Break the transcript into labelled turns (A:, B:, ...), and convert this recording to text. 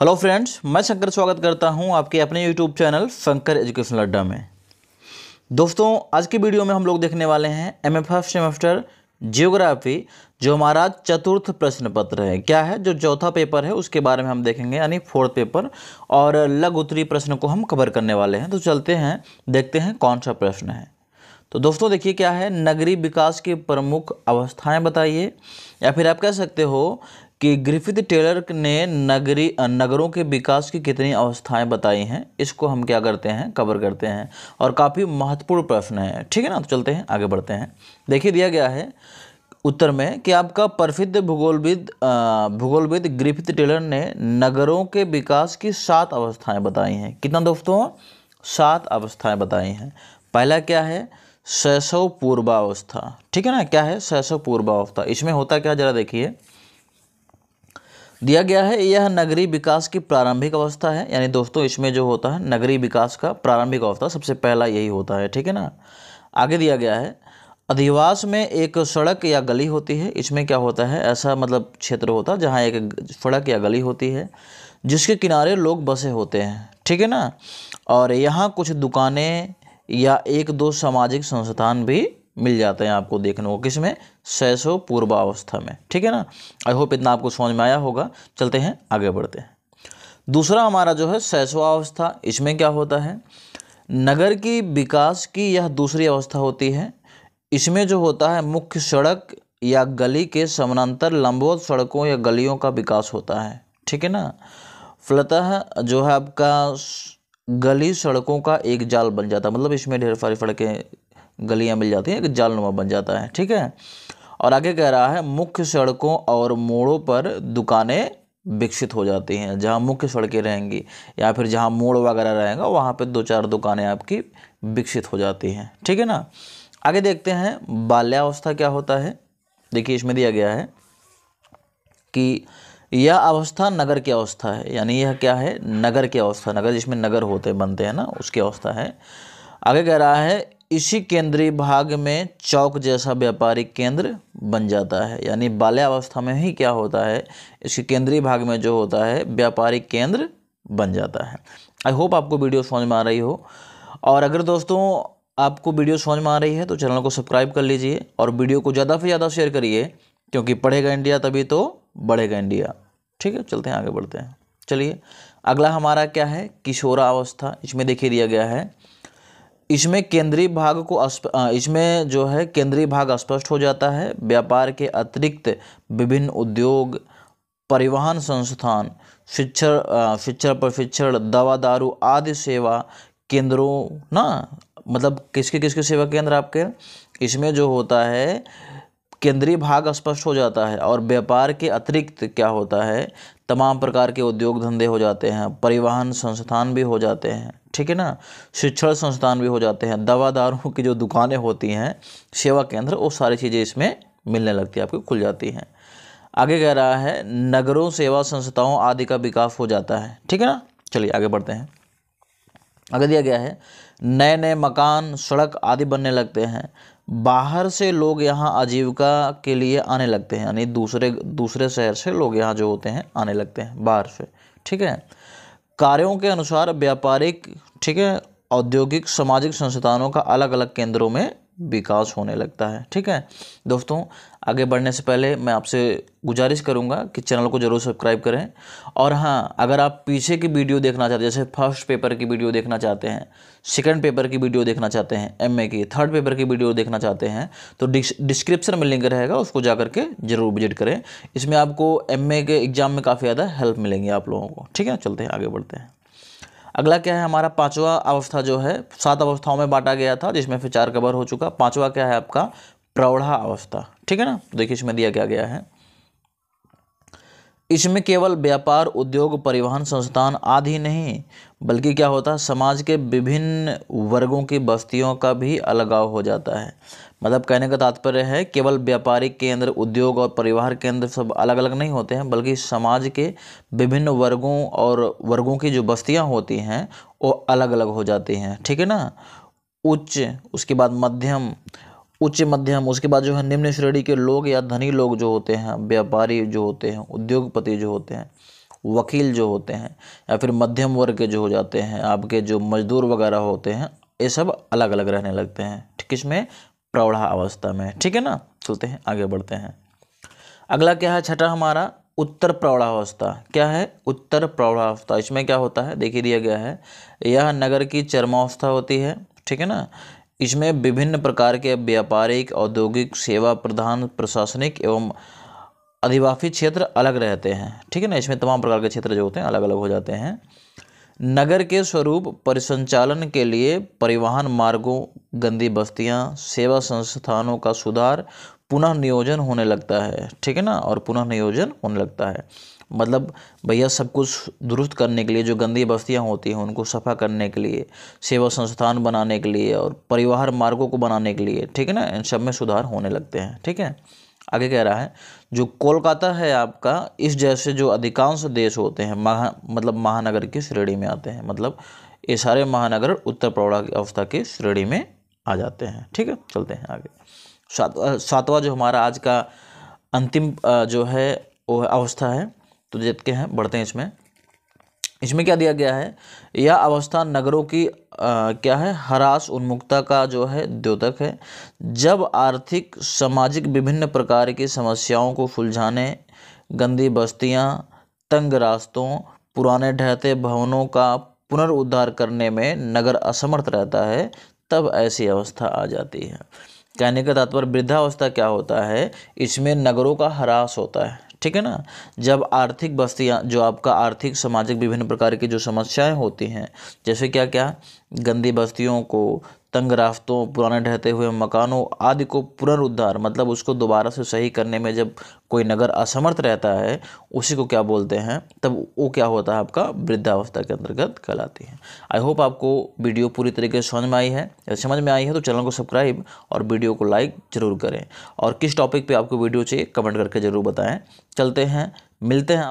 A: hello friends मैं शंकर स्वागत करता हूं आपके अपने यूट्यूब चैनल शंकर एजुकेशन अड्डा में दोस्तों आज की वीडियो में हम लोग देखने वाले हैं M F F semester geography जो हमारा चतुर्थ प्रश्न पत्र है क्या है जो चौथा पेपर है उसके बारे में हम देखेंगे यानी फोर्थ पेपर और लघु उत्तरी प्रश्न को हम कवर करने वाले हैं तो चलते हैं देखते हैं कौन सा प्रश्न है तो दोस्तों देखिए क्या है नगरी विकास की प्रमुख अवस्थाएं बताइए या फिर आप कह सकते हो कि ग्रिफिथ टेलर ने नगरी नगरों के विकास की कितनी अवस्थाएं बताई हैं इसको हम क्या करते हैं कवर करते हैं और काफ़ी महत्वपूर्ण प्रश्न है ठीक है ना तो चलते हैं आगे बढ़ते हैं देखिए दिया गया है उत्तर में कि आपका प्रसिद्ध भूगोलविद भूगोलविद ग्रिफिथ टेलर ने नगरों के विकास की सात अवस्थाएँ बताई हैं कितना दोस्तों सात अवस्थाएँ बताई हैं पहला क्या है शैशव पूर्वावस्था ठीक है ना क्या है शैशव पूर्वावस्था इसमें होता क्या जरा देखिए दिया गया है यह नगरीय विकास की प्रारंभिक अवस्था है यानी दोस्तों इसमें जो होता है नगरीय विकास का प्रारंभिक अवस्था सबसे पहला यही होता है ठीक है ना आगे दिया गया है अधिवास में एक सड़क या गली होती है इसमें क्या होता है ऐसा मतलब क्षेत्र होता है जहाँ एक सड़क या गली होती है जिसके किनारे लोग बसे होते हैं ठीक है ना और यहाँ कुछ दुकानें या एक दो सामाजिक संस्थान भी मिल जाते हैं आपको देखने को किसमें सैसो पूर्वावस्था में ठीक है ना आई होप इतना आपको समझ में आया होगा चलते हैं आगे बढ़ते हैं दूसरा हमारा जो है अवस्था इसमें क्या होता है नगर की विकास की यह दूसरी अवस्था होती है इसमें जो होता है मुख्य सड़क या गली के समानांतर लंबोत सड़कों या गलियों का विकास होता है ठीक है ना फलतः जो है आपका गली सड़कों का एक जाल बन जाता है मतलब इसमें ढेर सारी सड़कें गलियाँ मिल जाती हैं एक जालनुमा बन जाता है ठीक है और आगे कह रहा है मुख्य सड़कों और मोड़ों पर दुकानें विकसित हो जाती हैं जहाँ मुख्य सड़कें रहेंगी या फिर जहाँ मोड़ वगैरह रहेगा वहाँ पर दो चार दुकानें आपकी विकसित हो जाती हैं ठीक है ना आगे देखते हैं बाल्यावस्था क्या होता है देखिए इसमें दिया गया है कि यह अवस्था नगर की अवस्था है यानी यह क्या है नगर की अवस्था नगर जिसमें नगर होते बनते हैं ना उसकी अवस्था है आगे कह रहा है इसी केंद्रीय भाग में चौक जैसा व्यापारिक केंद्र बन जाता है यानी बाल्यावस्था में ही क्या होता है इसके केंद्रीय भाग में जो होता है व्यापारिक केंद्र बन जाता है आई होप आपको वीडियो समझ में आ रही हो और अगर दोस्तों आपको वीडियो समझ में आ रही है तो चैनल को सब्सक्राइब कर लीजिए और वीडियो को ज़्यादा से ज़्यादा शेयर करिए क्योंकि पढ़ेगा इंडिया तभी तो बढ़ेगा इंडिया ठीक है चलते हैं आगे बढ़ते हैं चलिए अगला हमारा क्या है किशोरावस्था इसमें देखिए दिया गया है इसमें केंद्रीय भाग को इसमें जो है केंद्रीय भाग स्पष्ट हो जाता है व्यापार के अतिरिक्त विभिन्न उद्योग परिवहन संस्थान शिक्षण शिक्षण प्रशिक्षण दवा दारू आदि सेवा केंद्रों ना मतलब किसके किसके सेवा केंद्र आपके इसमें जो होता है केंद्रीय भाग स्पष्ट हो जाता है और व्यापार के अतिरिक्त क्या होता है तमाम प्रकार के उद्योग धंधे हो जाते हैं परिवहन संस्थान भी हो जाते हैं ठीक है ना शिक्षण संस्थान भी हो जाते हैं दवादारों की जो दुकानें होती हैं सेवा केंद्र वो सारी चीज़ें इसमें मिलने लगती है आपको खुल जाती हैं आगे कह रहा है नगरों सेवा संस्थाओं आदि का विकास हो जाता है ठीक है ना चलिए आगे बढ़ते हैं आगे दिया गया है नए नए मकान सड़क आदि बनने लगते हैं बाहर से लोग यहाँ आजीविका के लिए आने लगते हैं यानी दूसरे दूसरे शहर से लोग यहाँ जो होते हैं आने लगते हैं बाहर से ठीक है कार्यों के अनुसार व्यापारिक ठीक है औद्योगिक सामाजिक संस्थानों का अलग अलग केंद्रों में विकास होने लगता है ठीक है दोस्तों आगे बढ़ने से पहले मैं आपसे गुजारिश करूंगा कि चैनल को ज़रूर सब्सक्राइब करें और हाँ अगर आप पीछे की वीडियो देखना चाहते हैं जैसे फर्स्ट पेपर की वीडियो देखना चाहते हैं सेकंड पेपर की वीडियो देखना चाहते हैं एमए की थर्ड पेपर की वीडियो देखना चाहते हैं तो डिस्क्रिप्शन में लिंक रहेगा उसको जा करके ज़रूर विजिट करें इसमें आपको एम के एग्ज़ाम में काफ़ी ज़्यादा हेल्प मिलेंगी आप लोगों को ठीक है चलते हैं आगे बढ़ते हैं अगला क्या है हमारा पांचवा अवस्था जो है सात अवस्थाओं में बांटा गया था जिसमें फिर चार कवर हो चुका पांचवा क्या है आपका प्रौढ़ा अवस्था ठीक है ना देखिए इसमें दिया क्या गया है इसमें केवल व्यापार उद्योग परिवहन संस्थान आदि नहीं बल्कि क्या होता है समाज के विभिन्न वर्गों की बस्तियों का भी अलगाव हो जाता है मतलब कहने का तात्पर्य है केवल व्यापारिक केंद्र उद्योग और परिवार केंद्र सब अलग अलग नहीं होते हैं बल्कि समाज के विभिन्न वर्गों और वर्गों की जो बस्तियाँ होती हैं वो अलग अलग हो जाती हैं ठीक है ना उच्च उसके बाद मध्यम उच्च मध्यम उसके बाद जो है निम्न श्रेणी के लोग या धनी लोग जो होते हैं व्यापारी जो होते हैं उद्योगपति जो होते हैं वकील जो होते हैं या फिर मध्यम वर्ग के जो हो जाते हैं आपके जो मजदूर वगैरह होते हैं ये सब अलग अलग रहने लगते हैं किसमें प्रौढ़ा अवस्था में ठीक है ना चलते हैं आगे बढ़ते हैं अगला क्या है छठा हमारा उत्तर प्रौढ़ावस्था क्या है उत्तर प्रौढ़ावस्था इसमें क्या होता है देखिए दिया गया है यह नगर की चरमावस्था होती है ठीक है ना इसमें विभिन्न प्रकार के व्यापारिक औद्योगिक सेवा प्रधान प्रशासनिक एवं अधिवाफी क्षेत्र अलग रहते हैं ठीक है ना इसमें तमाम प्रकार के क्षेत्र जो होते हैं अलग अलग हो जाते हैं नगर के स्वरूप परिसंचालन के लिए परिवहन मार्गों गंदी बस्तियां, सेवा संस्थानों का सुधार पुनः नियोजन होने लगता है ठीक है ना और पुनः नियोजन होने लगता है मतलब भैया सब कुछ दुरुस्त करने के लिए जो गंदी बस्तियाँ होती हैं उनको सफ़ा करने के लिए सेवा संस्थान बनाने के लिए और परिवार मार्गों को बनाने के लिए ठीक है ना इन सब में सुधार होने लगते हैं ठीक है आगे कह रहा है जो कोलकाता है आपका इस जैसे जो अधिकांश देश होते हैं महा मतलब महानगर की श्रेणी में आते हैं मतलब ये सारे महानगर उत्तर प्रौढ़ अवस्था की श्रेणी में आ जाते हैं ठीक है चलते हैं आगे सातवां जो हमारा आज का अंतिम जो है वो अवस्था है तो देखते हैं बढ़ते हैं इसमें इसमें क्या दिया गया है यह अवस्था नगरों की आ, क्या है हरास उन्मुक्ता का जो है द्योतक है जब आर्थिक सामाजिक विभिन्न प्रकार की समस्याओं को सुलझाने गंदी बस्तियां तंग रास्तों पुराने ढहते भवनों का पुनरुद्धार करने में नगर असमर्थ रहता है तब ऐसी अवस्था आ जाती है कहने का तात्पर्य वृद्धावस्था क्या होता है इसमें नगरों का ह्रास होता है ठीक है ना जब आर्थिक बस्तियाँ जो आपका आर्थिक सामाजिक विभिन्न प्रकार की जो समस्याएं होती हैं जैसे क्या क्या गंदी बस्तियों को तंग रास्तों पुराने ढहते हुए मकानों आदि को पुनरुद्धार मतलब उसको दोबारा से सही करने में जब कोई नगर असमर्थ रहता है उसी को क्या बोलते हैं तब वो क्या होता है आपका वृद्धावस्था के अंतर्गत कहलाती है आई होप आपको वीडियो पूरी तरीके से समझ में आई है समझ में आई है तो चैनल को सब्सक्राइब और वीडियो को लाइक ज़रूर करें और किस टॉपिक पर आपको वीडियो चाहिए कमेंट करके ज़रूर बताएँ चलते हैं मिलते हैं